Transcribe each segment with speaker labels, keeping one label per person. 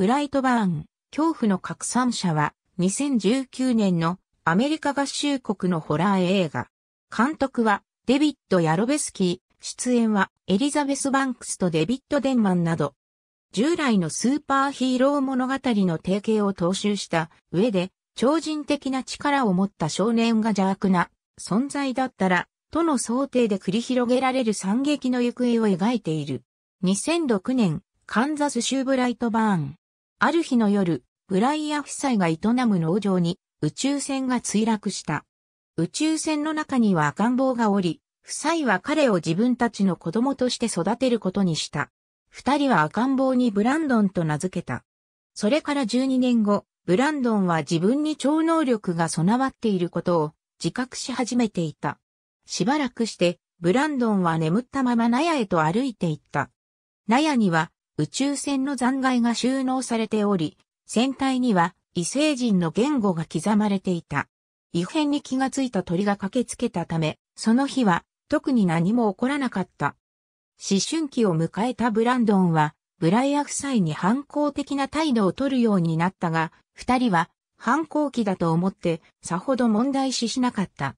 Speaker 1: ブライトバーン、恐怖の拡散者は2019年のアメリカ合衆国のホラー映画。監督はデビッド・ヤロベスキー、出演はエリザベス・バンクスとデビッド・デンマンなど、従来のスーパーヒーロー物語の提携を踏襲した上で、超人的な力を持った少年が邪悪な存在だったら、との想定で繰り広げられる惨劇の行方を描いている。2006年、カンザス州ブライトバーン、ある日の夜、ブライア夫妻が営む農場に宇宙船が墜落した。宇宙船の中には赤ん坊がおり、夫妻は彼を自分たちの子供として育てることにした。二人は赤ん坊にブランドンと名付けた。それから12年後、ブランドンは自分に超能力が備わっていることを自覚し始めていた。しばらくして、ブランドンは眠ったまま納屋へと歩いていった。納屋には宇宙船の残骸が収納されており、船体には異星人の言語が刻まれていた。異変に気がついた鳥が駆けつけたため、その日は特に何も起こらなかった。思春期を迎えたブランドンは、ブライア夫妻に反抗的な態度を取るようになったが、二人は反抗期だと思ってさほど問題視しなかった。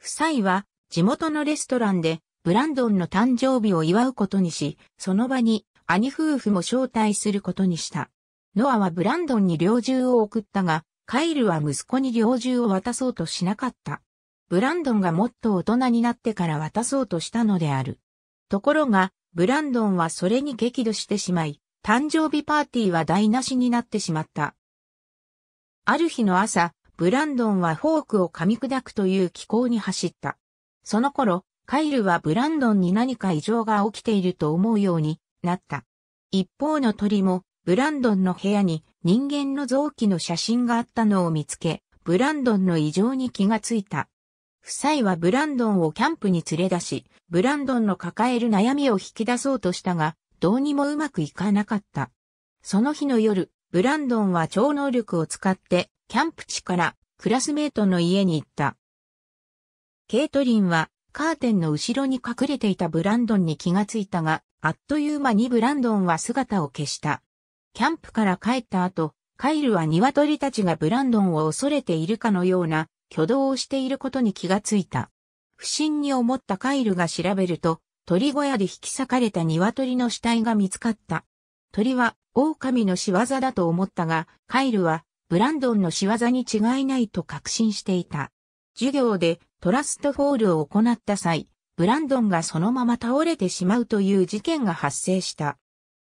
Speaker 1: 夫妻は地元のレストランでブランドンの誕生日を祝うことにし、その場に兄夫婦も招待することにした。ノアはブランドンに猟銃を送ったが、カイルは息子に猟銃を渡そうとしなかった。ブランドンがもっと大人になってから渡そうとしたのである。ところが、ブランドンはそれに激怒してしまい、誕生日パーティーは台無しになってしまった。ある日の朝、ブランドンはフォークを噛み砕くという気候に走った。その頃、カイルはブランドンに何か異常が起きていると思うように、なった。一方の鳥も、ブランドンの部屋に人間の臓器の写真があったのを見つけ、ブランドンの異常に気がついた。夫妻はブランドンをキャンプに連れ出し、ブランドンの抱える悩みを引き出そうとしたが、どうにもうまくいかなかった。その日の夜、ブランドンは超能力を使って、キャンプ地からクラスメートの家に行った。ケイトリンはカーテンの後ろに隠れていたブランドンに気がついたが、あっという間にブランドンは姿を消した。キャンプから帰った後、カイルは鶏たちがブランドンを恐れているかのような挙動をしていることに気がついた。不審に思ったカイルが調べると、鳥小屋で引き裂かれた鶏の死体が見つかった。鳥は狼の仕業だと思ったが、カイルはブランドンの仕業に違いないと確信していた。授業でトラストフォールを行った際、ブランドンがそのまま倒れてしまうという事件が発生した。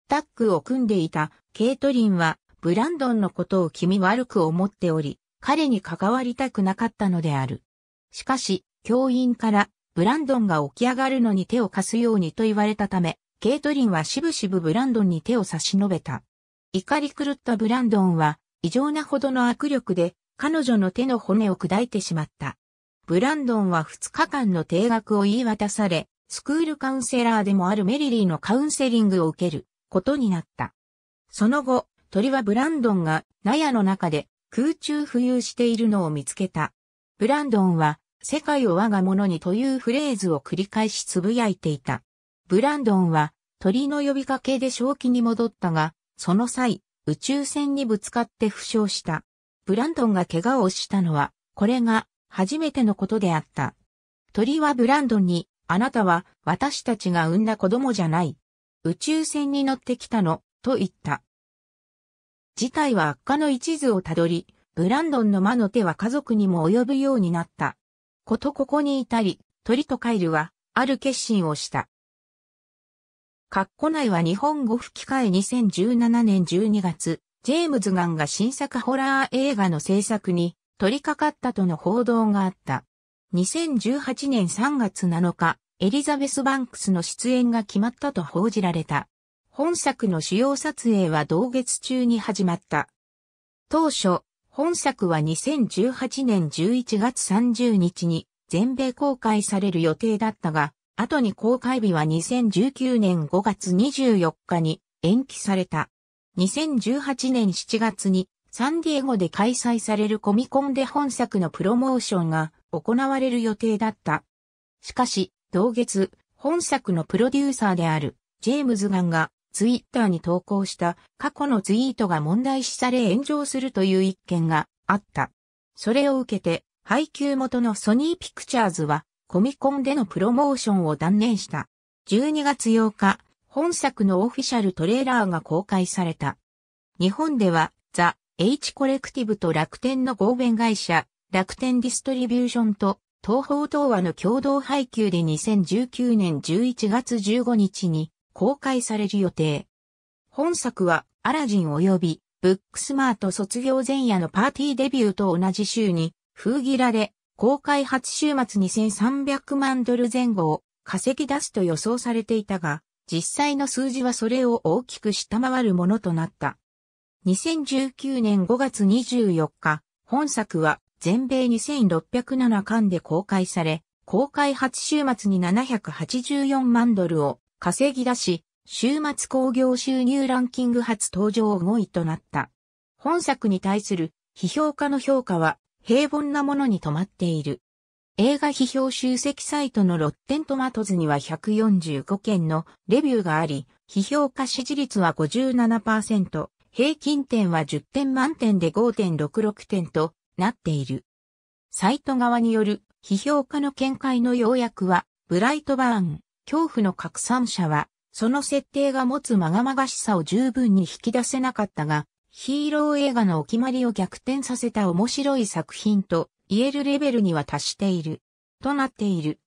Speaker 1: タッグを組んでいたケイトリンは、ブランドンのことを気味悪く思っており、彼に関わりたくなかったのである。しかし、教員からブランドンが起き上がるのに手を貸すようにと言われたため、ケイトリンはしぶしぶブランドンに手を差し伸べた。怒り狂ったブランドンは、異常なほどの握力で、彼女の手の骨を砕いてしまった。ブランドンは2日間の定額を言い渡され、スクールカウンセラーでもあるメリリーのカウンセリングを受けることになった。その後、鳥はブランドンが納屋の中で空中浮遊しているのを見つけた。ブランドンは世界を我が物にというフレーズを繰り返し呟いていた。ブランドンは鳥の呼びかけで正気に戻ったが、その際、宇宙船にぶつかって負傷した。ブランドンが怪我をしたのは、これが初めてのことであった。鳥はブランドンに、あなたは私たちが産んだ子供じゃない。宇宙船に乗ってきたの、と言った。事態は悪化の一途をたどり、ブランドンの魔の手は家族にも及ぶようになった。ことここに至り、鳥とカイルは、ある決心をした。カッコ内は日本語吹き替え2017年12月、ジェームズ・ガンが新作ホラー映画の制作に取り掛かったとの報道があった。2018年3月7日、エリザベス・バンクスの出演が決まったと報じられた。本作の主要撮影は同月中に始まった。当初、本作は2018年11月30日に全米公開される予定だったが、後に公開日は2019年5月24日に延期された。2018年7月にサンディエゴで開催されるコミコンで本作のプロモーションが行われる予定だった。しかし、同月、本作のプロデューサーである、ジェームズ・ガンが、ツイッターに投稿した過去のツイートが問題視され炎上するという一件があった。それを受けて、配給元のソニーピクチャーズは、コミコンでのプロモーションを断念した。12月8日、本作のオフィシャルトレーラーが公開された。日本では、ザ・ H コレクティブと楽天の合弁会社、楽天ディストリビューションと東方東和の共同配給で2019年11月15日に公開される予定。本作はアラジン及びブックスマート卒業前夜のパーティーデビューと同じ週に封切られ、公開初週末2300万ドル前後を稼ぎ出すと予想されていたが、実際の数字はそれを大きく下回るものとなった。2019年5月24日、本作は全米2607巻で公開され、公開初週末に784万ドルを稼ぎ出し、週末興行収入ランキング初登場5位となった。本作に対する批評家の評価は平凡なものに止まっている。映画批評集積サイトのロッテントマトズには145件のレビューがあり、批評家支持率は57%、平均点は10点満点で5.66点となっている。サイト側による批評家の見解の要約は、ブライトバーン、恐怖の拡散者は、その設定が持つまがまがしさを十分に引き出せなかったが、ヒーロー映画のお決まりを逆転させた面白い作品と言えるレベルには達している。となっている。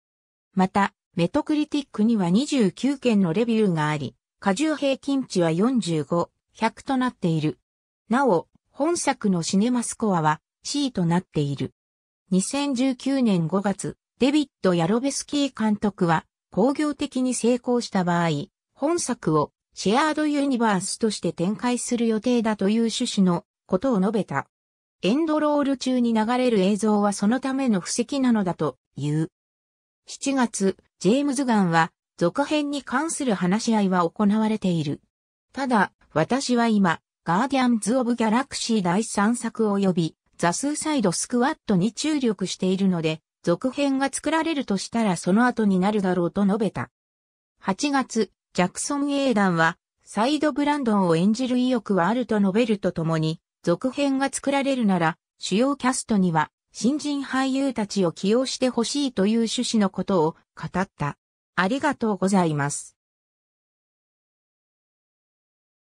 Speaker 1: また、メトクリティックには29件のレビューがあり、過重平均値は45。100となっている。なお、本作のシネマスコアは C となっている。2019年5月、デビッド・ヤロベスキー監督は、工業的に成功した場合、本作をシェアードユニバースとして展開する予定だという趣旨のことを述べた。エンドロール中に流れる映像はそのための布石なのだという。7月、ジェームズ・ガンは続編に関する話し合いは行われている。ただ、私は今、ガーディアンズ・オブ・ギャラクシー第3作及び、ザ・スーサイド・スクワットに注力しているので、続編が作られるとしたらその後になるだろうと述べた。8月、ジャクソン・エイダンは、サイド・ブランドンを演じる意欲はあると述べるとともに、続編が作られるなら、主要キャストには、新人俳優たちを起用してほしいという趣旨のことを語った。ありがとうございます。